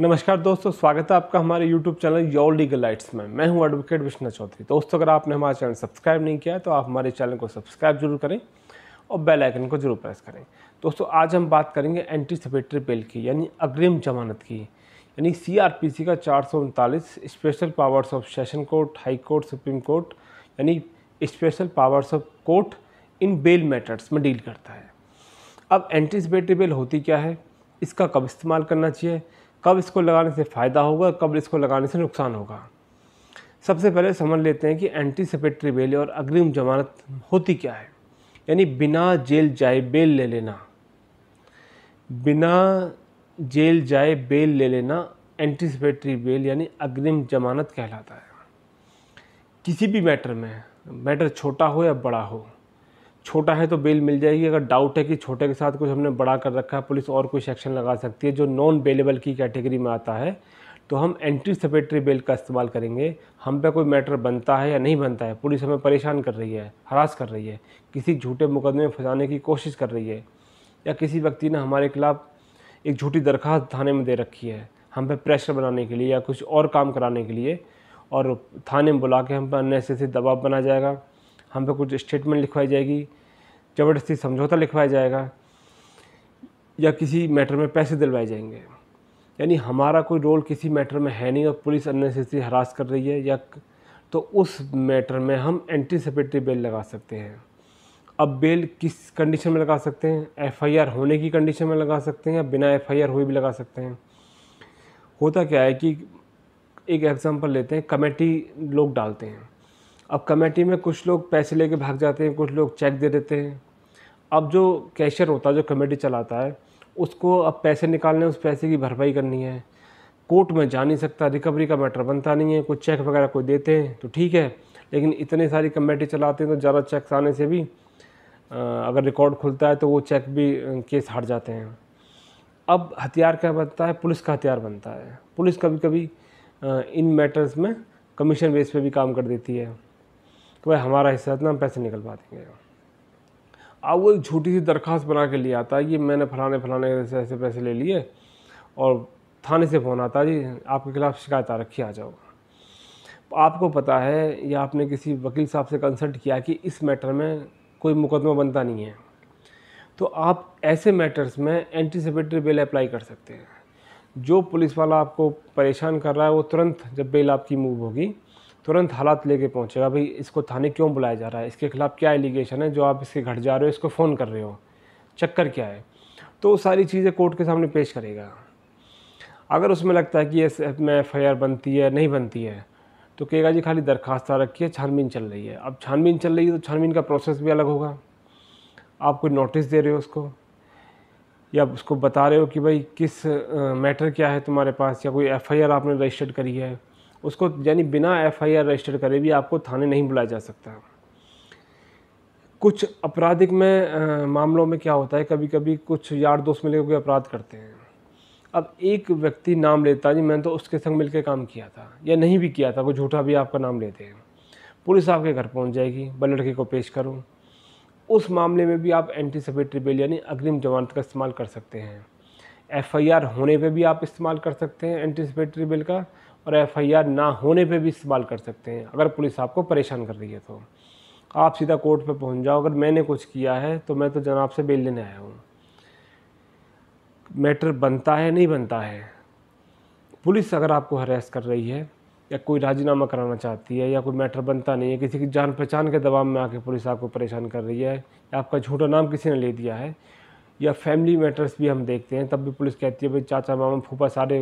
नमस्कार दोस्तों स्वागत है आपका हमारे YouTube channel your legal lights में मैं हूं एडवोकेट विश्वनाथ चौधरी तो दोस्तों अगर आपने हमारा चैनल सब्सक्राइब नहीं किया है तो आप हमारे चैनल को सब्सक्राइब जरूर करें और बेल आइकन को जरूर प्रेस करें दोस्तों आज हम बात करेंगे एंटीसिपेटरी बिल की यानी अग्रिम जमानत की यानी सी का चार special powers of session court high court Supreme Court यानी special powers of court in bail matters में डील करता है अब एंटीसिपेटरी बिल होती क्या है इसका कब इस्तेमाल करना चाहिए कब इसको लगाने से फ़ायदा होगा कब इसको लगाने से नुकसान होगा सबसे पहले समझ लेते हैं कि एंटीसिपेटरी बेल और अग्रिम जमानत होती क्या है यानी बिना जेल जाए बेल ले लेना बिना जेल जाए बेल ले लेना एंटीसिपेटरी बेल यानी अग्रिम जमानत कहलाता है किसी भी मैटर में मैटर छोटा हो या बड़ा हो छोटा है तो बेल मिल जाएगी अगर डाउट है कि छोटे के साथ कुछ हमने बड़ा कर रखा है पुलिस और कोई सेक्शन लगा सकती है जो नॉन बेलेबल की कैटेगरी में आता है तो हम सेपेटरी बेल का इस्तेमाल करेंगे हम पे कोई मैटर बनता है या नहीं बनता है पुलिस हमें परेशान कर रही है हरास कर रही है किसी झूठे मुकदमे में फंसाने की कोशिश कर रही है या किसी व्यक्ति ने हमारे खिलाफ एक झूठी दरखास्त थाने में दे रखी है हम पे प्रेशर बनाने के लिए या कुछ और काम कराने के लिए और थाने में बुला के हम पर अननेसेसरी दबाव बना जाएगा हम पे कुछ स्टेटमेंट लिखवाई जाएगी ज़बरदस्ती समझौता लिखवाया जाएगा या किसी मैटर में पैसे दिलवाए जाएंगे यानी हमारा कोई रोल किसी मैटर में है नहीं और पुलिस अननेसेसरी हरास कर रही है या तो उस मैटर में हम एंटीसिपेटरी बेल लगा सकते हैं अब बेल किस कंडीशन में लगा सकते हैं एफआईआर होने की कंडीशन में लगा सकते हैं या बिना एफआईआर हुए भी लगा सकते हैं होता क्या है कि एक एग्ज़ाम्पल लेते हैं कमेटी लोग डालते हैं अब कमेटी में कुछ लोग पैसे लेके भाग जाते हैं कुछ लोग चेक दे देते हैं अब जो कैशियर होता है जो कमेटी चलाता है उसको अब पैसे निकालने उस पैसे की भरपाई करनी है कोर्ट में जा नहीं सकता रिकवरी का मैटर बनता नहीं है कुछ चेक वगैरह कोई देते हैं तो ठीक है लेकिन इतनी सारी कमेटी चलाते हैं तो ज़्यादा चेक्स आने से भी अगर रिकॉर्ड खुलता है तो वो चेक भी केस हार जाते हैं अब हथियार क्या बनता है पुलिस का हथियार बनता है पुलिस कभी कभी इन मैटर्स में कमीशन बेस पे भी काम कर देती है कि भाई हमारा हिस्सा इतना पैसे निकलवा देंगे अब वो एक छोटी सी दरख्वास्त बना के लिए आता है कि मैंने फलाने फलाने ऐसे ऐसे पैसे ले लिए और थाने से फ़ोन आता जी आपके खिलाफ़ शिकायत आ रखी आ जाओ आपको पता है या आपने किसी वकील साहब से कंसल्ट किया कि इस मैटर में कोई मुकदमा बनता नहीं है तो आप ऐसे मैटर्स में एंटीसिपेटरी बेल अप्लाई कर सकते हैं जो पुलिस वाला आपको परेशान कर रहा है वो तुरंत जब बेल आपकी मूव होगी तुरंत हालात लेके पहुँचेगा भाई इसको थाने क्यों बुलाया जा रहा है इसके खिलाफ़ क्या एलिगेशन है जो आप इसके घर जा रहे हो इसको फ़ोन कर रहे हो चक्कर क्या है तो सारी चीज़ें कोर्ट के सामने पेश करेगा अगर उसमें लगता है कि एस में एफ बनती है नहीं बनती है तो कहेगा जी खाली दरखास्त आ रखी है छानबीन चल रही है अब छानबीन चल रही है तो छानबीन का प्रोसेस भी अलग होगा आप कोई नोटिस दे रहे हो उसको या उसको बता रहे हो कि भाई किस मैटर क्या है तुम्हारे पास या कोई एफ़ आपने रजिस्टर्ड करी है उसको यानी बिना एफआईआर रजिस्टर करे भी आपको थाने नहीं बुलाया जा सकता कुछ आपराधिक में आ, मामलों में क्या होता है कभी कभी कुछ यार दोस्त मिले कोई अपराध करते हैं अब एक व्यक्ति नाम लेता है जी मैंने तो उसके संग मिलकर काम किया था या नहीं भी किया था कोई झूठा भी आपका नाम लेते हैं पुलिस आपके घर पहुंच जाएगी ब लड़के को पेश करो उस मामले में भी आप एंटीसपेटरी बेल यानी अग्रिम जमानत का इस्तेमाल कर सकते हैं एफ़ होने पर भी आप इस्तेमाल कर सकते हैं एंटीसपेटरी बिल का और एफआईआर ना होने पे भी इस्तेमाल कर सकते हैं अगर पुलिस आपको परेशान कर रही है तो आप सीधा कोर्ट पे पहुंच जाओ अगर मैंने कुछ किया है तो मैं तो जनाब से बेल लेने आया हूँ मैटर बनता है नहीं बनता है पुलिस अगर आपको हरेस कर रही है या कोई राजीनामा कराना चाहती है या कोई मैटर बनता नहीं है किसी की जान पहचान के दबाव में आके पुलिस आपको परेशान कर रही है या आपका झूठा नाम किसी ने ले दिया है या फैमिली मैटर्स भी हम देखते हैं तब भी पुलिस कहती है भाई चाचा मामा फूफा सारे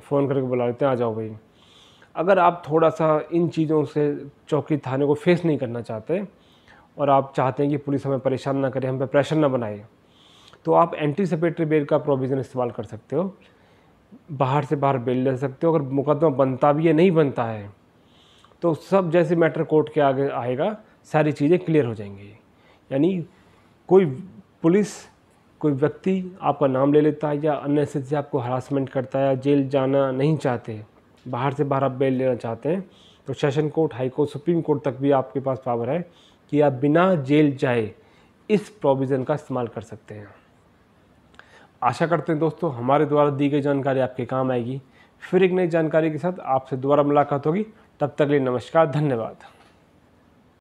फ़ोन करके बुला लेते हैं आ जाओ भाई अगर आप थोड़ा सा इन चीज़ों से चौकी थाने को फेस नहीं करना चाहते और आप चाहते हैं कि पुलिस हमें परेशान ना करे हम पर प्रेशर ना बनाए तो आप एंटीसिपेटरी बेल का प्रोविज़न इस्तेमाल कर सकते हो बाहर से बाहर बेल ले सकते हो अगर मुकदमा बनता भी है नहीं बनता है तो सब जैसे मैटर कोर्ट के आगे आएगा सारी चीज़ें क्लियर हो जाएंगी यानी कोई पुलिस कोई व्यक्ति आपका नाम ले लेता है या अन्य स्थिति से आपको हरासमेंट करता है या जेल जाना नहीं चाहते बाहर से बाहर आप बेल लेना चाहते हैं तो session court high court Supreme Court तक भी आपके पास पावर है कि आप बिना जेल जाए इस प्रोविज़न का इस्तेमाल कर सकते हैं आशा करते हैं दोस्तों हमारे द्वारा दी गई जानकारी आपके काम आएगी फिर एक नई जानकारी के साथ आपसे दोबारा मुलाकात होगी तब तक लिए नमस्कार धन्यवाद